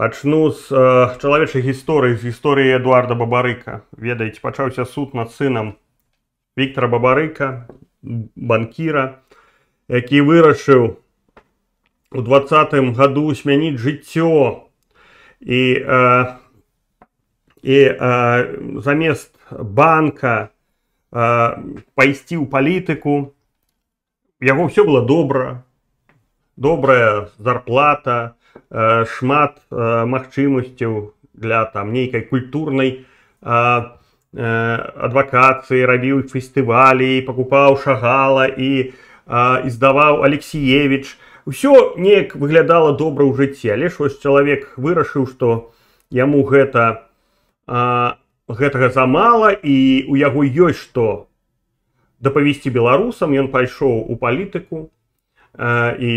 пачну з э, чалавечай гісторыі з гісторыі эдуарда бабарыка ведаеце пачаўся суд над сынам Віктора бабарыка банкіра які вырашыў у двадцатым году смяніць жыццё і э, і э, замест банка э, пайсці ў палітыку яго ўсё было добра добрая зарплата у шмат магчымасцяў для там нейкай культурнай а, адвакацыі рабіў фестывалі пакупаў шагала і а, і здаваў алексеевич усё неяк выглядала добра ў жыцці але ж вось чалавек вырашыў што яму гэта а, гэтага замала і у яго ёсць што дапавесці беларусам ён пайшоў у палітыку а, і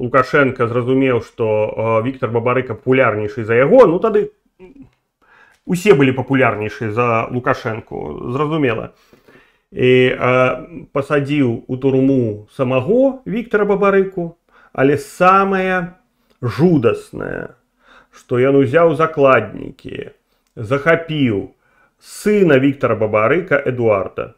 лукашенко зразумеў што а, Віктор бабарыка папулярнейшы за яго ну тады усе былі папулярнейшыя за лукашэнку зразумела і э, пасадзіў у турму самого Віктора бабарыку але самае жудасная што ён узяў закладнікі захапіў сына Віктора бабарыка эдуарда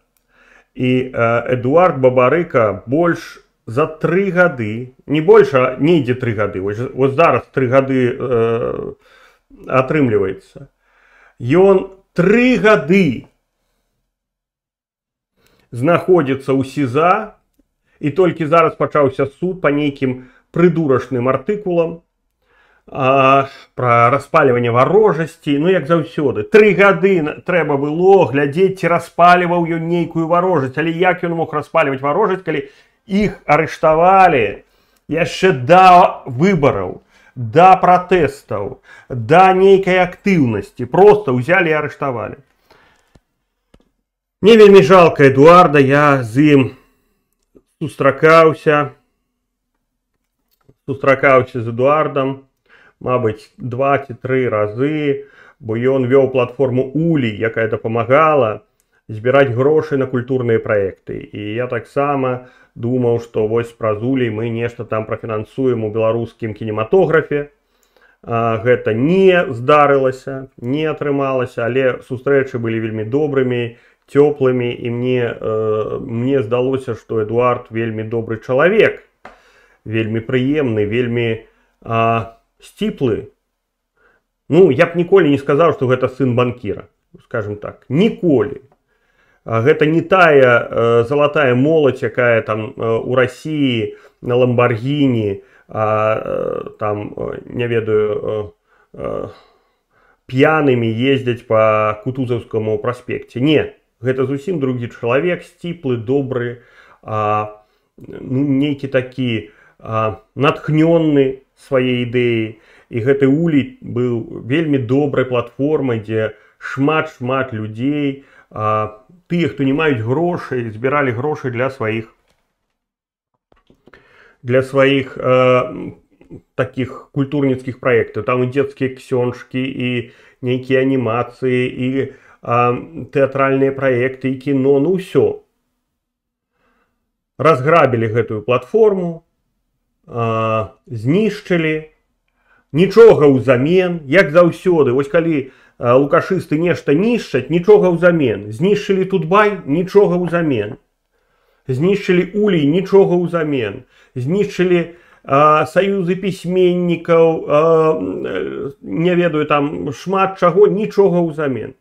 і э, эдуард бабарыка больш за три гады не больше а не нейдзе три гады вот вось зараз три гады э, атрымліваецца ён три гады знаходзіцца ў сеза і толькі зараз пачаўся суд по нейкім прыдурачным артыкулам а, пра распальванне варожасці ну як заўсёды три гады трэба было глядзець ці распальваў ён нейкую варожасць але як ён мог распальваць варожасць калі Іх арыштавалі яшчэ да выбараў, да пратэстаў, да нейкай актыўнасці, проста ўзялі і арыштавалі. Мне вельмі жалка Эдуарда, я з ім сустракаўся, сустракаўся з Эдуардам, Мабыць, два ці тры разы, бо ён вёў платформу Улі, якая дапамагала збіраць грошы на культурныя праекты. І я таксама думаў што вось праз улей мы нешта там профінансуем у беларускім кінематографе а, гэта не здарылася не атрымалася але сустрэчы былі вельмі добрымі цёплымі і мне э, мне здалося што эдуард вельмі добры чалавек вельмі прыемны вельмі а, сціплы ну я б ніколі не сказаў што гэта сын банкіра скажем так ніколі а гэта не тая э, залатая моладзь якая там э, у России на ламбаргіні а, э, там не ведаю п'янымі ездзяць по кутузаўскаму праспекце не гэта зусім другі чалавек сціплы добры а, ну, нейкі такі а, натхнённы свае ідэі і гэты улей быў вельмі добрай платформай дзе шмат шмат людзей а, тыя хто не маюць грошай збіралі грошы для сваіх для сваіх э, таких культурніцкіх праектаў там і дзецкія ксёнжкі і нейкія анімацыі і э, тэатральныя праекты і кіно ну ўсё разграбілі гэтую платформу э, знішчылі нічога ўзамен як заўсёды вось калі а лукашисты нешта нішчаць, нічога ўзамен. Знішчылі тутбай, нічога ўзамен. Знішчылі улей, нічога ўзамен. Знішчылі а, саюзы пісьменнікаў, а, не ведаю там шмат чаго, нічога ўзамен.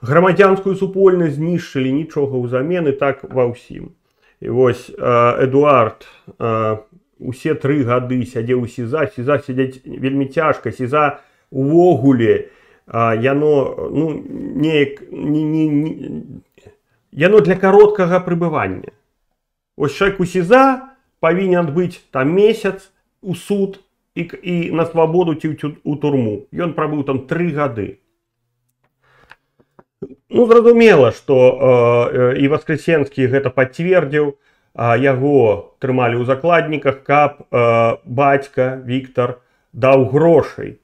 Грамадзянскую супольнасць знішчылі нічога ўзамен И так ва ўсім. І вось Эдуард все три года сидел, у сеза, сеза сядзяць вельмі цяжка, сеза увогуле а, яно ну неяк не, не, не, яно для кароткага прыбывання ось шайку у сеза павінен адбыць там месяц у суд і, і на свабоду ці у турму ён прабыў там тры гады ну зразумела что а, э, і воскресенскі гэта пацвердзіў а, яго трымалі ў закладніках каб э, бацька Віктор даў грошай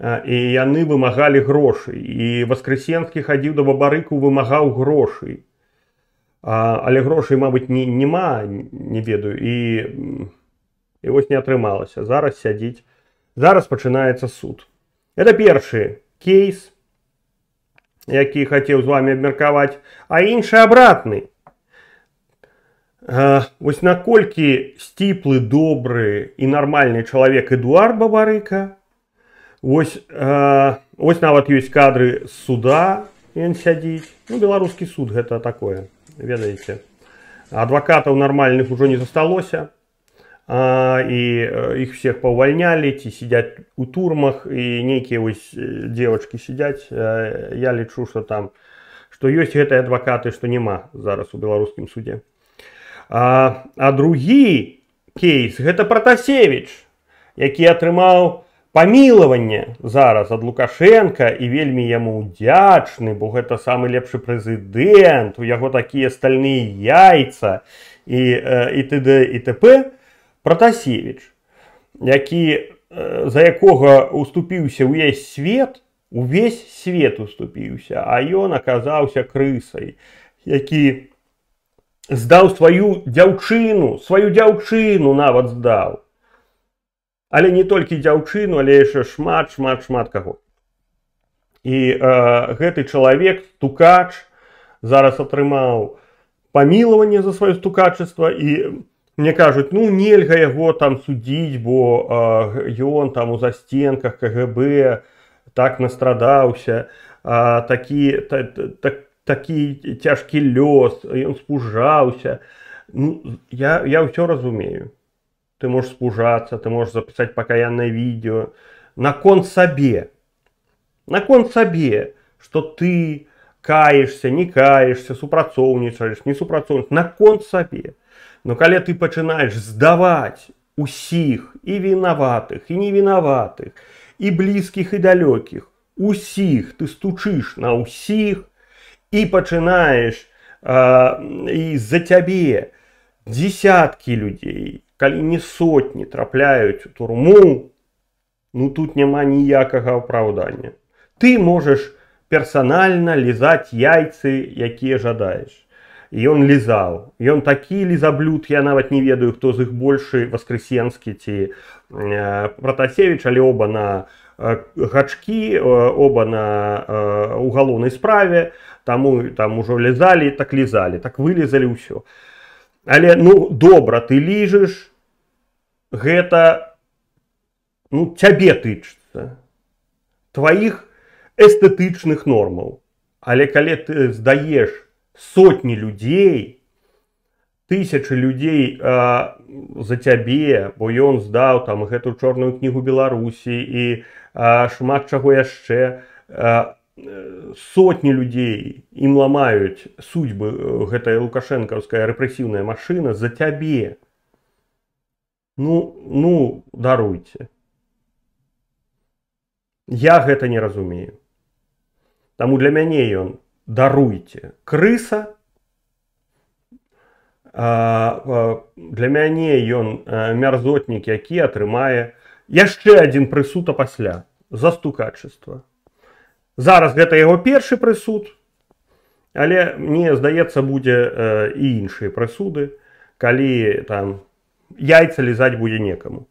і э, яны вымагалі грошы і васкресенскі хадзіў да бабарыку вымагаў грошай а, але грошай мабыць не няма не ведаю і і вось не атрымалася зараз сядзіць зараз пачынаецца суд это першы кейс які хацеў з вами абмеркаваць а іншы абратны а, вось наколькі сціплы добры і нармальны чалавек эдуард бабарыка Ось э, ось нават ёсць кадры суда ён сядзіць ну беларускі суд гэта такое ведаеце адвакатаў нармальных ужо не засталося а, і іх всех паўвальнялі ці сядзяць у турмах і нейкія вось девочки сядзяць я лічу что там што ёсць гэтыя адвакаты што няма зараз у беларускім суде а, а другі кейс гэта протасевич які атрымаў у памілаванне зараз ад лукашенко і вельмі яму удзячны бо гэта самы лепшы прэзідэнт у яго такія стальные яйца і і тд і тп протасевич які за якога уступіўся ўвесь свет увесь свет уступіўся а ён аказаўся крысай які здаў сваю дзяўчыну сваю дзяўчыну нават здаў але не толькі дзяўчыну але яшчэ шмат шмат шмат каго і э, гэты чалавек стукач зараз атрымаў памілаванне за сваё стукачыства і мне кажуць ну нельга яго там судзіць бо э, ён там у засценках кгб так настрадаўся а, такі та, та, такі цяжкі лёс ён спужаўся ну, я я ўсё разумею ты можешь спужаться, ты можешь записать покаянное видео. На кон себе. На кон себе, что ты каешься, не каешься, супрацоўнічаеш, не супрацоўніч, на кон сабе. Но когда ты начинаешь сдавать усих и виноватых и невиноватых и близких и далёкіх, усих, ты стучишь на усих и начинаешь э, а, і за тебе десятки людей калі не сотні трапляюць у турму, ну тут няма ніякага апраўдання. Ты можаш персанальна лізаць яйцы, якія жадаеш. І ён лізаў. Ён такі лізаблюд, я нават не ведаю, хто з іх большы васкресенскі ці э, Пратасевіч, але оба на э, гачкі э, оба на э, у галоўнай справе таму там ужо лізалі так лізалі так вылезалі ўсё але ну добра ты ліжыш гэта ну, цябе тычыцца тваіх эстэтычных нормаў але калі ты здаеш сотні людзей тысячи людзей э, за цябе бо ён здаў там гэту чорную кнігу беларусі і э, шмат чаго яшчэ а э, сотні людзей ім ламаюць судьбы э, гэтая лукашэнкаўская рэпрэсіўная машына за цябе ну, ну, даруйте. Я гэта не разумею. Таму для мяне ён даруйте. крыса. А, а, для мяне ён а, мярзотнік, які атрымае яшчэ адзін прысуд а пасля за стукачыства. Зараз гэта яго першы прысуд, але мне здаецца будзе а, і іншыя прысуды, калі там яйца лізаць будет некому.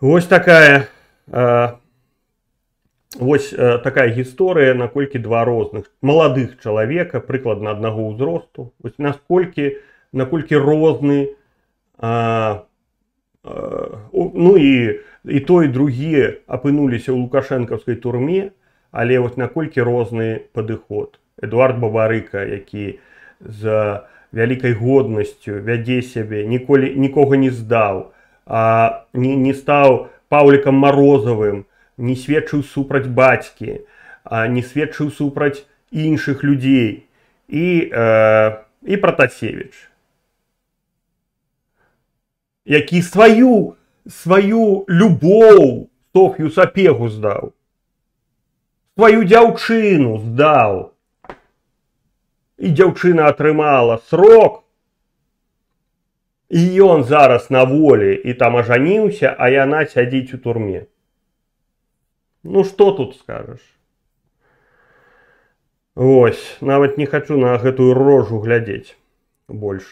Вот такая вот а, Вось э, а, такая гісторыя наколькі два розных маладых чалавека прыкладна аднаго ўзросту вось насколько наколькі розны а, ну и и то и другие апынуліся ў Лукашенковской турме але вот насколько розны подход. эдуард бабарыка які за вялікай годнасцю вядзе сябе ніколі нікога не здаў а не, не стаў паўлікам марозавым не сведчыў супраць бацькі а не сведчыў супраць іншых людзей і э, і протасевич які сваю сваю любоў тохю сапегу здаў сваю дзяўчыну здаў і дзяўчына атрымала срок і ён зараз на волі і там ажаніўся а яна сядзіць у турме ну что тут скажаш Вось нават не хачу на гэтую рожу глядзець больш